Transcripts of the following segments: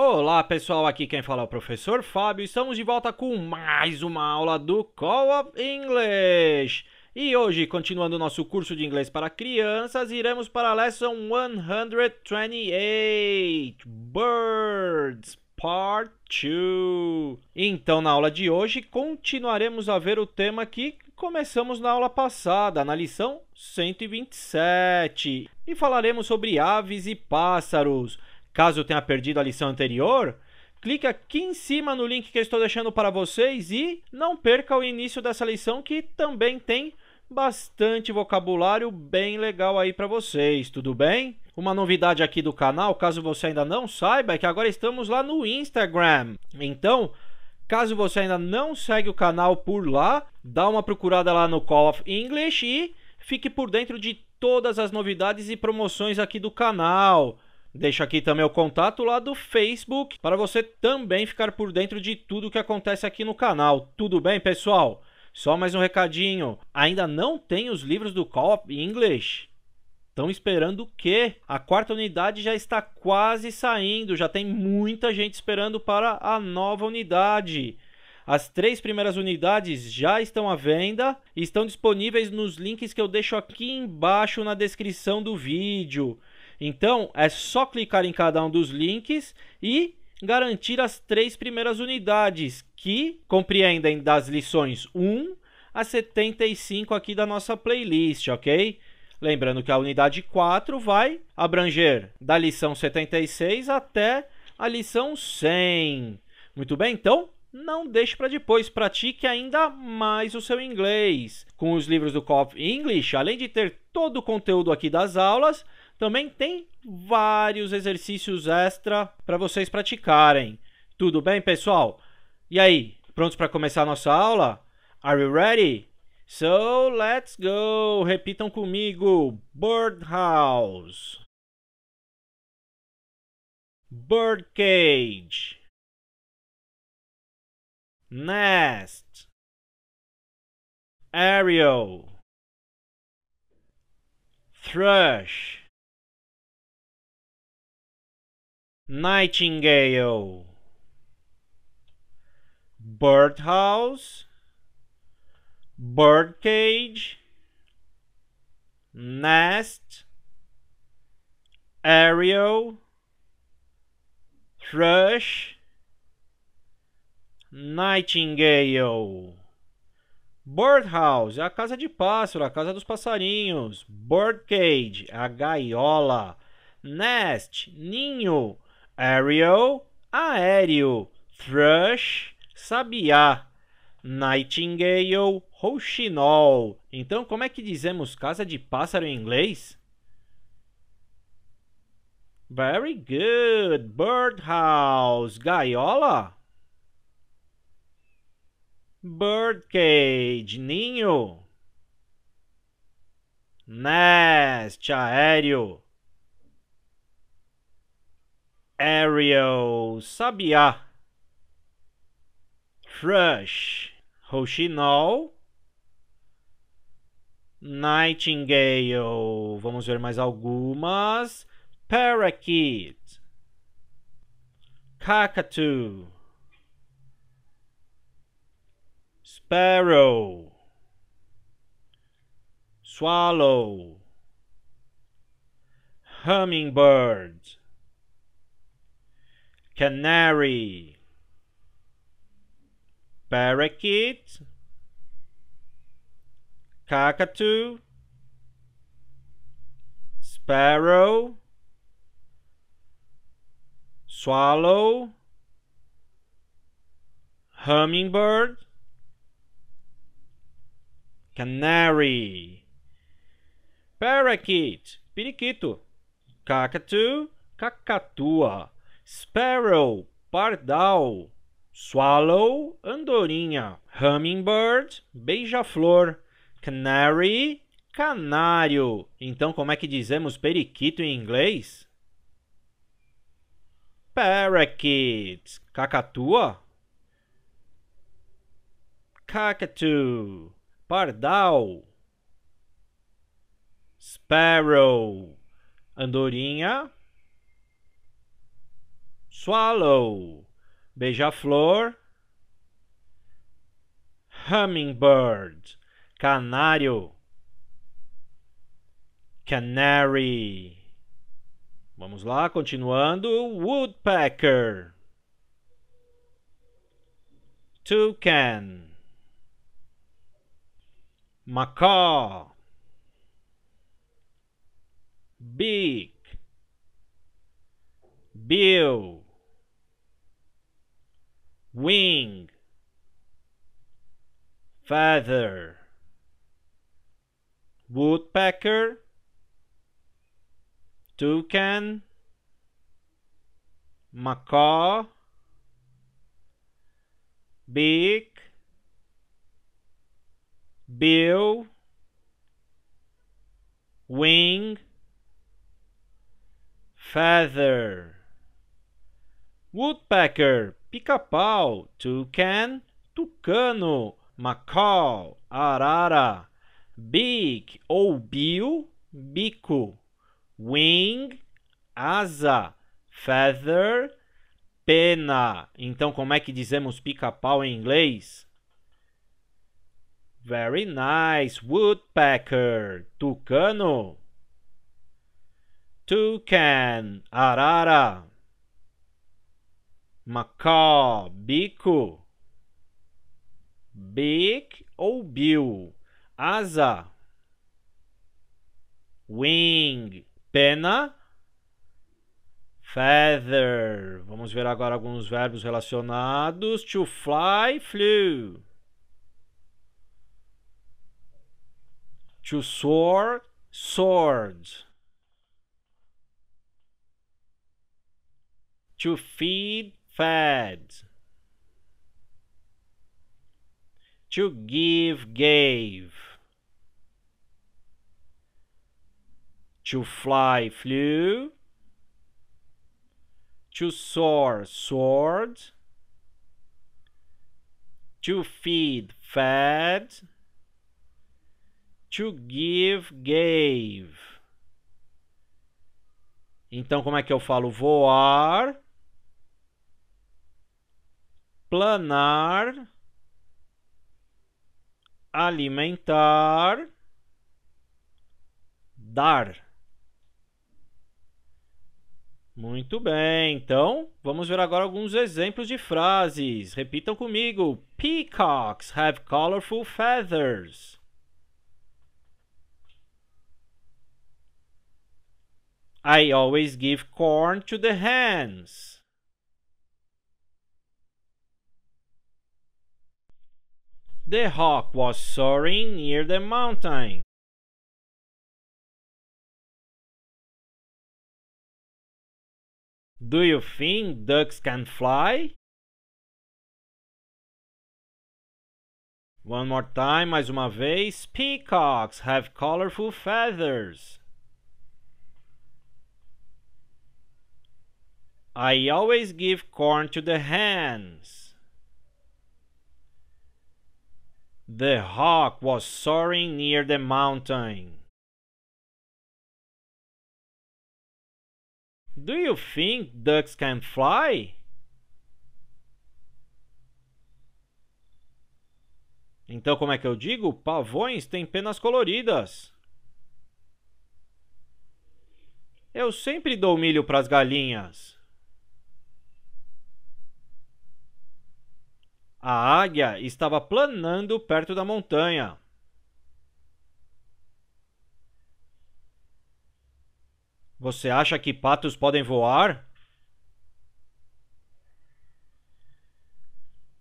Olá pessoal, aqui quem fala é o professor Fábio. Estamos de volta com mais uma aula do Call of English. E hoje, continuando o nosso curso de inglês para crianças, iremos para a lesson 128, Birds Part 2. Então, na aula de hoje, continuaremos a ver o tema que começamos na aula passada, na lição 127, e falaremos sobre aves e pássaros. Caso tenha perdido a lição anterior, clique aqui em cima no link que eu estou deixando para vocês e não perca o início dessa lição que também tem bastante vocabulário bem legal aí para vocês, tudo bem? Uma novidade aqui do canal, caso você ainda não saiba, é que agora estamos lá no Instagram. Então, caso você ainda não segue o canal por lá, dá uma procurada lá no Call of English e fique por dentro de todas as novidades e promoções aqui do canal. Deixo aqui também o contato lá do Facebook para você também ficar por dentro de tudo que acontece aqui no canal. Tudo bem, pessoal? Só mais um recadinho. Ainda não tem os livros do co em English? Estão esperando o quê? A quarta unidade já está quase saindo, já tem muita gente esperando para a nova unidade. As três primeiras unidades já estão à venda e estão disponíveis nos links que eu deixo aqui embaixo na descrição do vídeo. Então é só clicar em cada um dos links e garantir as três primeiras unidades, que compreendem das lições 1 a 75 aqui da nossa playlist, ok? Lembrando que a unidade 4 vai abranger da lição 76 até a lição 100. Muito bem, então não deixe para depois, pratique ainda mais o seu inglês. Com os livros do Cof English, além de ter todo o conteúdo aqui das aulas, também tem vários exercícios extra para vocês praticarem. Tudo bem, pessoal? E aí, prontos para começar a nossa aula? Are you ready? So, let's go. Repitam comigo: birdhouse. Birdcage. nest Ariel Thrush Nightingale Birdhouse Birdcage Nest Ariel Thrush Nightingale. Birdhouse, a casa de pássaro, a casa dos passarinhos. Birdcage, a gaiola. Nest, ninho. Aerial, aéreo. Thrush, sabiá. Nightingale, rouxinol. Então, como é que dizemos casa de pássaro em inglês? Very good. Birdhouse, gaiola. Birdcage, ninho. Nest, aéreo. Ariel, sabiá. Thrush, roxinol. Nightingale, vamos ver mais algumas. Parakeet, Cockatoo. sparrow swallow hummingbird canary parakeet cockatoo sparrow swallow hummingbird Canary. Parakeet, periquito. Cockatoo, cacatua. Sparrow, pardal. Swallow, andorinha. Hummingbird, beija-flor. Canary, canário. Então, como é que dizemos periquito em inglês? Parakeet, cacatua. Cockatoo. Pardal. Sparrow. Andorinha. Swallow. Beija-flor. Hummingbird. Canário. Canary. Vamos lá, continuando. Woodpecker. Toucan. macaw big bill wing feather woodpecker toucan macaw big Bill, wing, feather. Woodpecker, pica-pau, toucan, tucano, macaw, arara. Beak ou bill, bico. Wing, asa. Feather, pena. Então, como é que dizemos pica-pau em inglês? Very nice, woodpecker. Tucano. Toucan, arara. Macaw, bico. Big ou bill, asa. Wing, pena. Feather. Vamos ver agora alguns verbos relacionados. To fly, flew. to soar, swords To feed, fed. To give, gave. To fly, flew. To soar, soared. To feed, fed To give, gave. Então, como é que eu falo voar? Planar. Alimentar. Dar. Muito bem, então vamos ver agora alguns exemplos de frases. Repitam comigo: Peacocks have colorful feathers. I always give corn to the hens. The hawk was soaring near the mountain. Do you think ducks can fly? One more time, mais uma vez. Peacocks have colorful feathers. I always give corn to the hens. The hawk was soaring near the mountain. Do you think ducks can fly? Então, como é que eu digo? Pavões têm penas coloridas. Eu sempre dou milho para as galinhas. A águia estava planando perto da montanha. Você acha que patos podem voar?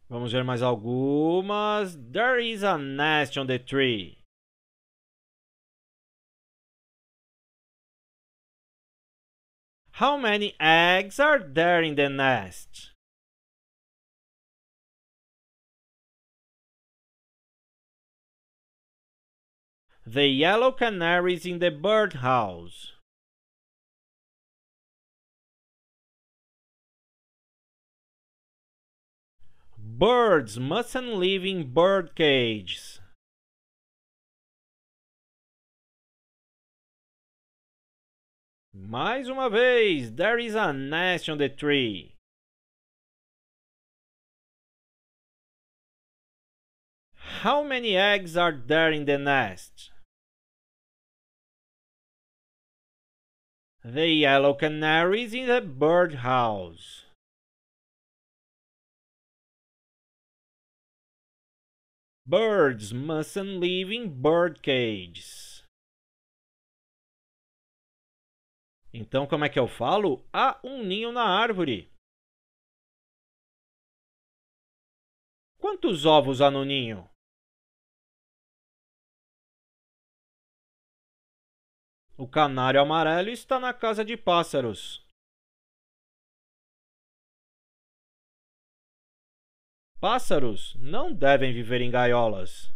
Vamos ver mais algumas. There is a nest on the tree. How many eggs are there in the nest? The yellow canaries in the birdhouse. Birds mustn't live in bird cages. Mais uma vez, there is a nest on the tree. How many eggs are there in the nest? The Yellow Canaries in the Birdhouse. Birds mustn't live in bird cages. Então, como é que eu falo? Há um ninho na árvore. Quantos ovos há no ninho? O canário amarelo está na casa de pássaros. Pássaros não devem viver em gaiolas.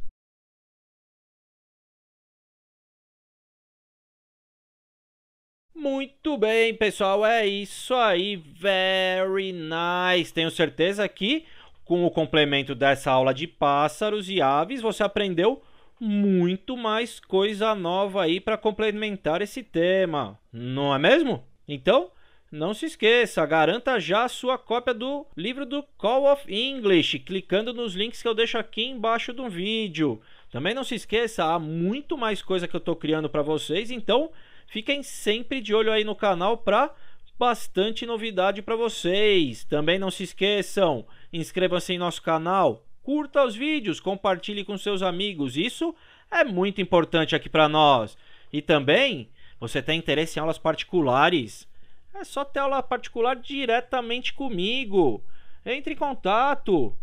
Muito bem, pessoal, é isso aí. Very nice. Tenho certeza que com o complemento dessa aula de pássaros e aves, você aprendeu muito mais coisa nova aí para complementar esse tema, não é mesmo? Então, não se esqueça, garanta já a sua cópia do livro do Call of English, clicando nos links que eu deixo aqui embaixo do vídeo. Também não se esqueça, há muito mais coisa que eu estou criando para vocês, então fiquem sempre de olho aí no canal para bastante novidade para vocês. Também não se esqueçam, inscrevam-se em nosso canal, Curta os vídeos, compartilhe com seus amigos, isso é muito importante aqui para nós. E também, você tem interesse em aulas particulares? É só ter aula particular diretamente comigo. Entre em contato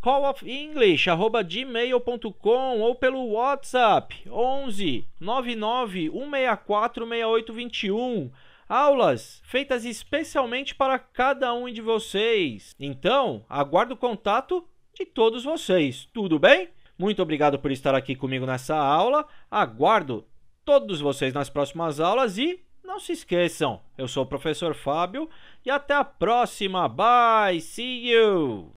callofenglish@gmail.com ou pelo WhatsApp 11 991646821. Aulas feitas especialmente para cada um de vocês. Então, aguardo o contato de todos vocês. Tudo bem? Muito obrigado por estar aqui comigo nessa aula. Aguardo todos vocês nas próximas aulas e não se esqueçam, eu sou o professor Fábio e até a próxima. Bye, see you!